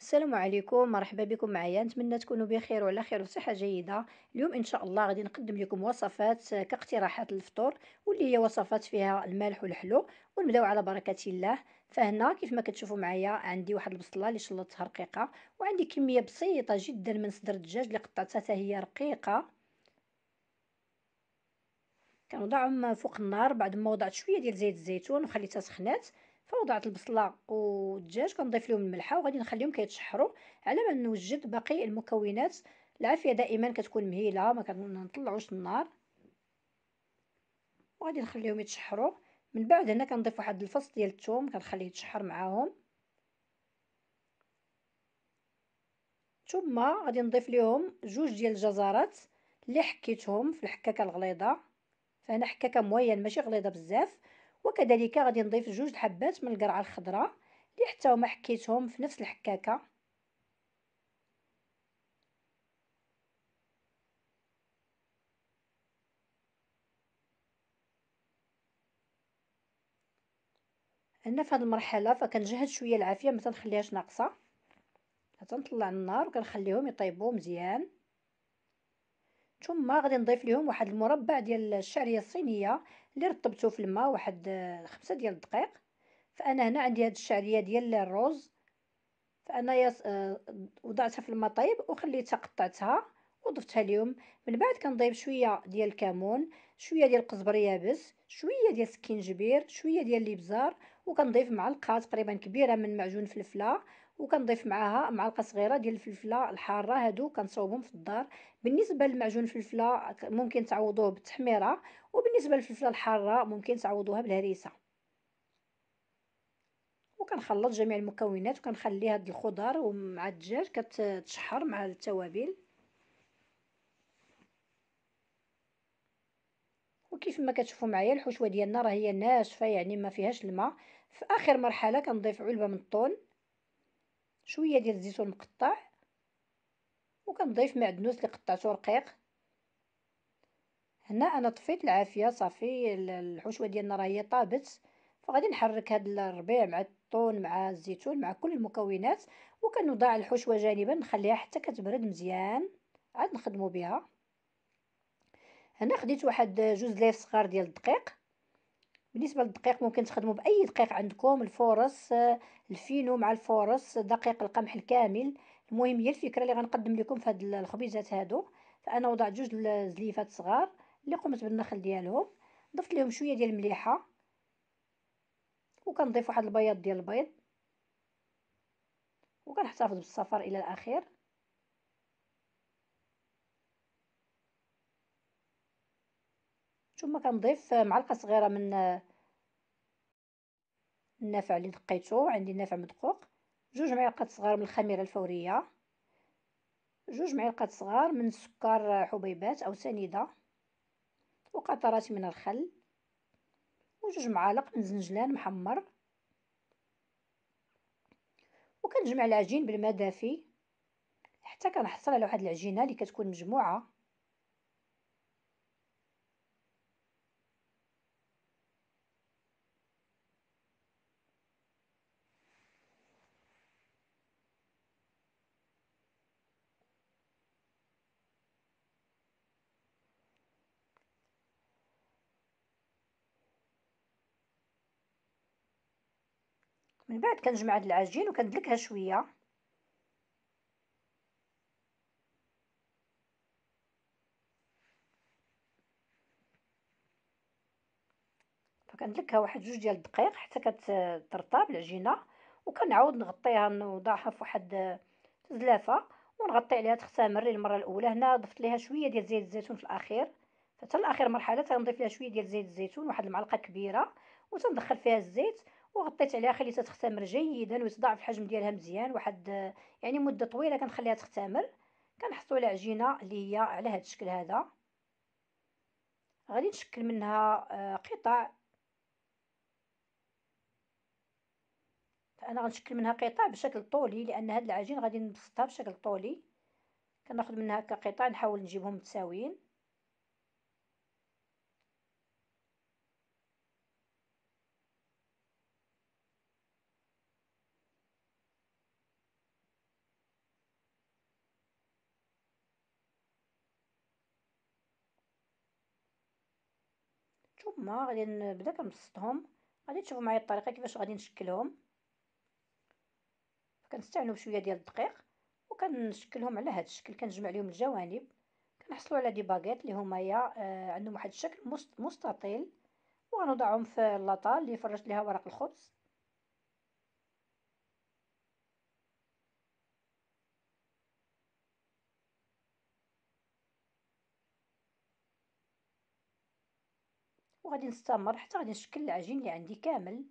السلام عليكم مرحبا بكم معايا نتمنى تكونوا بخير وعلى خير وصحه جيده اليوم ان شاء الله غادي نقدم لكم وصفات كاقتراحات للفطور واللي هي وصفات فيها المالح والحلو ونبداو على بركه الله فهنا كيف ما كتشوفوا معايا عندي واحد البصله اللي شلطتها رقيقه وعندي كميه بسيطه جدا من صدر الدجاج اللي قطعتها حتى هي رقيقه كنوضعهم فوق النار بعد ما وضعت شويه ديال زيت الزيتون وخليتها سخنات فوضعت البصله والدجاج كنضيف لهم الملحه وغادي نخليهم كيتشحروا على ما نوجد باقي المكونات العافيه دائما كتكون مهيله ما كنطلعوش النار وغادي نخليهم يتشحروا من بعد هنا كنضيف واحد الفص ديال الثوم كنخليه يتشحر معاهم ثم غادي نضيف لهم جوج ديال الجزرات اللي حكيتهم في الحكاكه الغليظه فهنا حكاكه موين ماشي غليظه بزاف وكذلك غادي نضيف جوج حبات من القرعه الخضراء اللي حتى هما حكيتهم في نفس الحكاكه هنا في هذه المرحله فكنجهد شويه العافيه ما تنخليهاش ناقصه نطلع النار وكنخليهم يطيبوا مزيان ثم غادي نضيف ليهم واحد المربع ديال الشعريه الصينيه اللي رطبته في الماء واحد آه، خمسة ديال الدقائق فانا هنا عندي هاد الشعريه ديال الروز فانا يص... آه، وضعتها في الماء طيب وخليتها قطعتها وضفتها ليهم من بعد كنضيف شويه ديال الكمون شويه ديال القزبر يابس شويه ديال سكينجبير شويه ديال الابزار وكنضيف معلقه تقريبا كبيره من معجون فلفله وكنضيف معاها معلقه صغيره ديال الفلفله الحاره هادو كنصاوبهم في الدار بالنسبه للمعجون الفلفله ممكن تعوضوه بالتحميره وبالنسبه للفلفله الحاره ممكن تعوضوها بالهريسه وكنخلط جميع المكونات وكنخلي هاد الخضر ومع الدجاج كتشحر مع التوابل وكيف ما كتشوفوا معايا الحشوه ديالنا راه هي ناشفه يعني ما فيهاش الماء في اخر مرحله كنضيف علبه من الطون شويه ديال الزيتون مقطع وكنضيف معدنوس اللي قطعته رقيق هنا انا طفيت العافيه صافي الحشوه ديالنا راه هي طابت فغادي نحرك هذا الربيع مع الطون مع الزيتون مع كل المكونات وكنوضع الحشوه جانبا نخليها حتى كتبرد مزيان عاد نخدمو بها هنا خديت واحد جوج ليف صغار ديال الدقيق بالنسبه للدقيق ممكن تخدموا باي دقيق عندكم الفورص آه، الفينو مع الفورص دقيق القمح الكامل المهم هي الفكره اللي غنقدم لكم في هاد الخبيزات هادو فانا وضعت جوج الزليفات صغار اللي قمت بالنخل ديالهم ضفت لهم شويه ديال المليحه وكنضيف واحد البياض ديال البيض وكنحتفظ بالصفر الى الاخير ثم كنضيف آه، معلقه صغيره من آه، النفع اللي دقيتو عندي النفع مدقوق جوج معلقات صغار من الخميره الفوريه جوج معلقات صغار من سكر حبيبات او سنيده وقطرات من الخل وجوج معالق من زنجلان محمر وكنجمع العجين بالماء دافي حتى كنحصل على واحد العجينه اللي كتكون مجموعه من بعد كنجمع هاد العجين وكندلكها شويه فكندلكها واحد جوج ديال الدقائق حتى كترطب العجينه وكنعاود نغطيها نوضعها في واحد زلافه ونغطي عليها تختمر المره الاولى هنا ضفت ليها شويه ديال زيت الزيتون في الاخير حتى لاخر مرحله تنضيف لها شويه ديال زيت الزيتون واحد المعلقه كبيره وتندخل فيها الزيت وغطيت عليها خليتها تختمر جيدا ويتضاعف الحجم ديالها مزيان واحد يعني مده طويله كنخليها تختمر كنحصلوا على عجينه اللي هي على هذا الشكل هذا غادي نشكل منها آه، قطع فانا غنشكل منها قطع بشكل طولي لان هاد العجين غادي نبسطها بشكل طولي كناخذ منها كقطع نحاول نجيبهم متساويين هما غادي نبدا كنبسطهم غادي تشوفوا معايا الطريقه كيفاش غادي نشكلهم كنستعنوا بشويه ديال الدقيق وكنشكلهم على هذا الشكل كنجمع لهم الجوانب كنحصلوا على دي باغيت اللي همايا آه عندهم واحد الشكل مستطيل وغنوضعهم في لاطال اللي فرشت ليها ورق الخبز غادي نستمر حتى غادي نشكل العجين اللي عندي كامل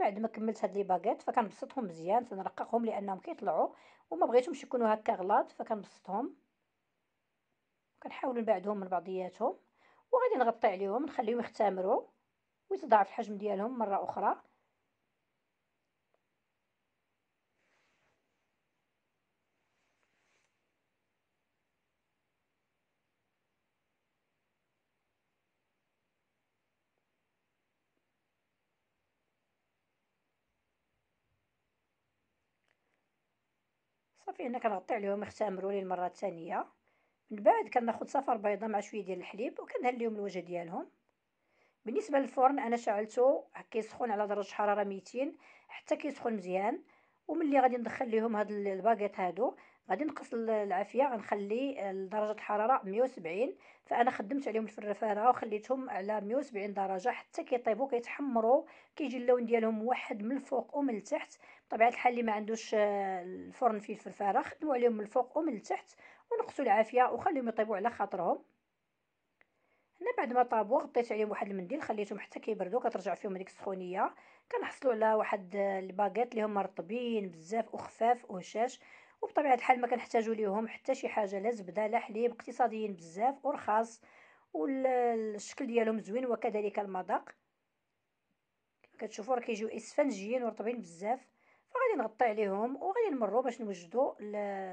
بعد ما كملت هاد لي باغيت فكنبسطهم مزيان تنرققهم لانهم كيطلعوا وما بغيتهمش يكونوا هكا غلاط فكنبسطهم كنحاول نبعدهم من بعضياتهم وغادي نغطي عليهم نخليهم يختمروا ويتضاعف الحجم ديالهم مرة أخرى صافي هنا كنغطي عليهم يختمروا لي المره الثانيه من بعد كناخذ صفر بيضه مع شويه ديال الحليب وكنهل الوجه ديالهم بالنسبه للفرن انا شعلته كيسخن على درجه حراره 200 حتى كيسخن مزيان وملي غادي ندخل ليهم هاد الباكيت هادو غادي نقص العافيه غنخلي درجه الحراره 170 فانا خدمت عليهم الفرفاره وخليتهم على 170 درجه حتى كيطيبوا كيتحمروا كيجي اللون ديالهم موحد من الفوق ومن التحت بطبيعه الحال اللي ما عندوش آه، الفرن فيه الفرفاره خدموا عليهم من الفوق ومن التحت ونقصوا العافيه وخليهم يطيبوا على خاطرهم هنا بعد ما طابو غطيت عليهم واحد المنديل خليتهم حتى كيبردوا كترجع فيهم هذيك السخونيه كنحصلوا على واحد الباغيت اللي هما رطبين بزاف وخفاف وهشاش وبطبيعه الحال ما كنحتاجوا ليهم حتى شي حاجه لا زبده لا حليب اقتصاديين بزاف ورخاص والشكل ديالهم زوين وكذلك المذاق كتشوفوا راه كيجيو اسفنجيين ورطبين بزاف فغادي نغطي عليهم وغادي نمروا باش نوجدوا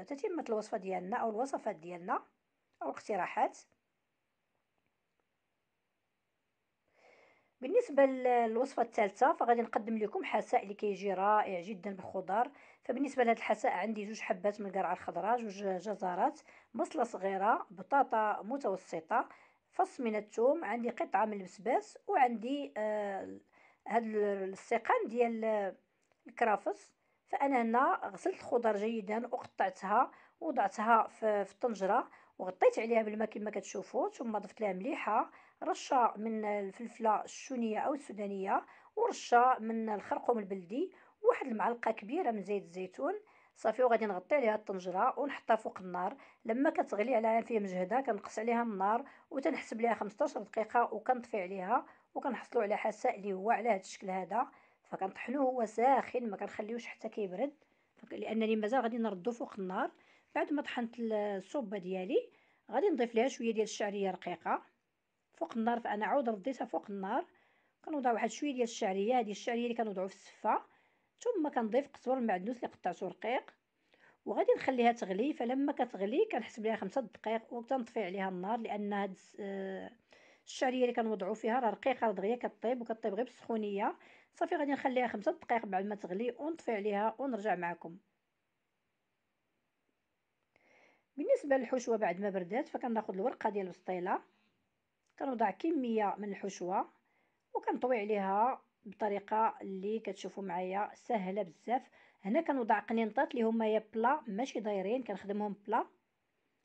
تتمه الوصفه ديالنا او الوصفات ديالنا او الاقتراحات بالنسبه للوصفه الثالثه فغادي نقدم لكم حساء اللي كيجي رائع جدا بالخضر فبالنسبه لهذا الحساء عندي جوج حبات من القرعه الخضراء جوج جزرات بصله صغيره بطاطا متوسطه فص من الثوم عندي قطعه من البسباس وعندي آه هاد السيقان ديال الكرافس فانا هنا غسلت الخضر جيدا وقطعتها وضعتها في الطنجره وغطيت عليها بالماء كما كتشوفوا ثم ضفت لها مليحه رشه من الفلفله الشونيه او السودانيه ورشه من الخرقوم البلدي واحد المعلقه كبيره من زيت الزيتون صافي وغادي نغطي عليها الطنجره ونحطها فوق النار لما كتغلي على فيها مجهده كنقص عليها النار وتنحسب ليها 15 دقيقه وكنطفي عليها وكنحصلوا على حساء اللي هو على هذا الشكل هذا فكنطحنوه هو ساخن ما كنخليوش حتى كيبرد لانني مازال غادي نردو فوق النار بعد ما طحنت الصوبه ديالي غادي نضيف ليها شويه ديال الشعريه رقيقه فوق النار فانا عاود رديتها فوق النار كنوضع واحد شويه ديال الشعريه هذه الشعريه اللي كنوضعو في السفه ثم كنضيف قزبر المعدنوس اللي قطعته رقيق وغادي نخليها تغلي فلما كتغلي كنحسب ليها خمسة دقائق وكنطفي عليها النار لان هاد الشعريه اللي كنوضعو فيها راه رقيقه راه دغيا كطيب وكطيب غير بالسخونيه صافي غادي نخليها خمسة دقائق بعد ما تغلي ونطفي عليها ونرجع معكم بالنسبه للحشوه بعد ما بردات فكناخذ الورقه ديال البسطيله كنوضع كميه من الحشوه وكنطوي عليها بطريقه اللي كتشوفوا معايا سهله بزاف هنا كنوضع قنينطات اللي هما يا بلا ماشي دايرين كنخدمهم بلا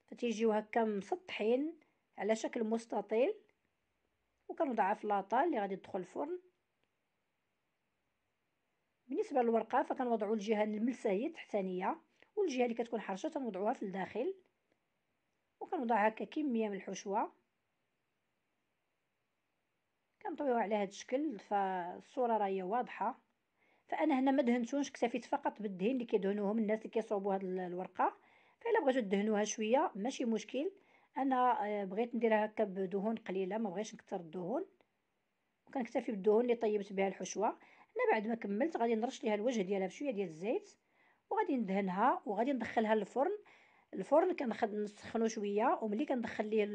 فتيجيو هكا مسطحين على شكل مستطيل وكنوضعها في لاطا اللي غادي تدخل الفرن بالنسبه للورقه فكنوضعوا الجهه هي التحتانيه والجهه اللي كتكون حرشه تنوضعوها في الداخل وكنوضع هكا كميه من الحشوه كنطويوها على هذا الشكل فالصوره راهي واضحه فانا هنا ما دهنتوش اكتفيت فقط بالدهن اللي كيدهنوهم الناس اللي كيصوبوا هاد الورقه فالا بغيتو تدهنوها شويه ماشي مشكل انا آه، بغيت نديرها هكا بدهون قليله ما بغيتش نكثر الدهون وكنكتفي بالدهون اللي طيبت بها الحشوه انا بعد ما كملت غادي نرش ليها الوجه ديالها بشويه ديال الزيت وغادي ندهنها وغادي ندخلها للفرن الفرن كنسخنو شويه وملي كندخل ليه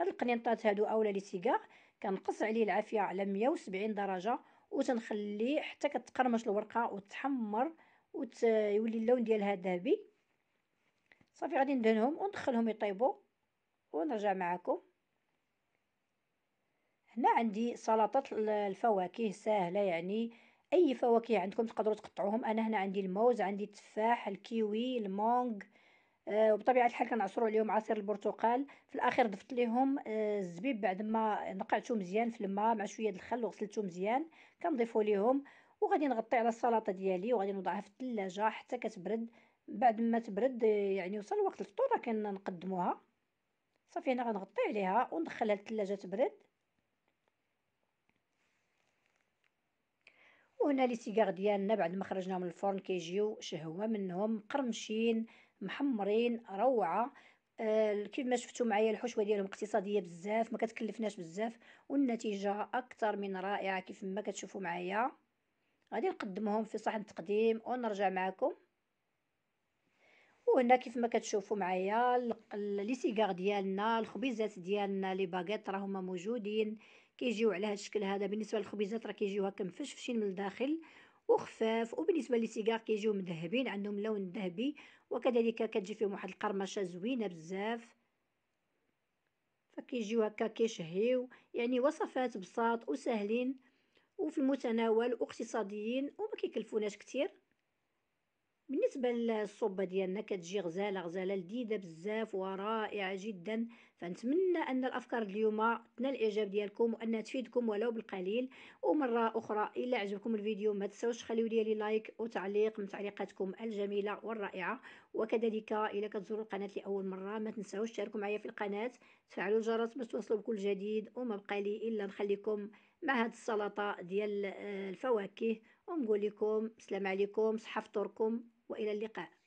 هاد القنينطات هادو اولا لي سيغار كنقص عليه العافية على مية وسبعين درجة وتنخليه حتى كتقرمش الورقة وتحمر ويولي اللون ديالها ذهبي صافي غادي ندهنهم وندخلهم يطيبوا ونرجع معكم هنا عندي سلطة الفواكه سهلة يعني اي فواكه عندكم تقدروا تقطعوهم انا هنا عندي الموز عندي التفاح الكيوي المونغ آه وبطبيعه الحال كنعصروا عليهم عصير البرتقال في الاخير ضفت ليهم آه الزبيب بعد ما نقعتو مزيان في الماء مع شويه الخل وغسلته مزيان كنضيفوا ليهم وغادي نغطي على السلطه ديالي وغادي نوضعها في الثلاجه حتى كتبرد بعد ما تبرد آه، يعني وصل وقت الفطور كنقدموها صافي هنا غنغطي عليها وندخلها للثلاجه تبرد وهنا لي سيغار ديالنا بعد ما خرجناهم من الفرن كيجيو شهوه منهم مقرمشين محمرين روعه آه، كيف ما شفتوا معايا الحشوه ديالهم اقتصاديه بزاف ما كتكلفناش بزاف والنتيجه اكثر من رائعه كيف ما كتشوفوا معايا غادي نقدمهم في صحن تقديم ونرجع معكم وهنا كيف ما كتشوفوا معايا لي سيغار ديالنا الخبيزات ديالنا لي باغيط راهما موجودين كيجيو على هذا الشكل هذا بالنسبه للخبيزات راه كيجيو هكا مفشفشين من الداخل وخفاف وبالنسبه للسيجار كيجيو مذهبين عندهم لون ذهبي وكذلك كتجي فيهم واحد القرمشه زوينه بزاف فكيجيو هكا كيشهيو يعني وصفات بساط وسهلين وفي المتناول واقتصاديين وما كيكلفوناش كتير بالنسبة للصوبة ديالنا كتجي غزالة غزالة لذيذة بزاف ورائعة جدا فنتمنى أن الأفكار اليوم تنال الإعجاب ديالكم وأنها تفيدكم ولو بالقليل ومرة أخرى إلا عجبكم الفيديو ما تنسوش خليو لي لايك وتعليق من تعليقاتكم الجميلة والرائعة وكذلك إلا كتزوروا القناة لأول مرة ما تنسوش تشاركوا معايا في القناة تفعلوا الجرس باش توصلوا بكل جديد وما بقى لي إلا نخليكم مع هاد السلطة ديال آه، الفواكه ونقول لكم السلام عليكم صحة فطوركم والى اللقاء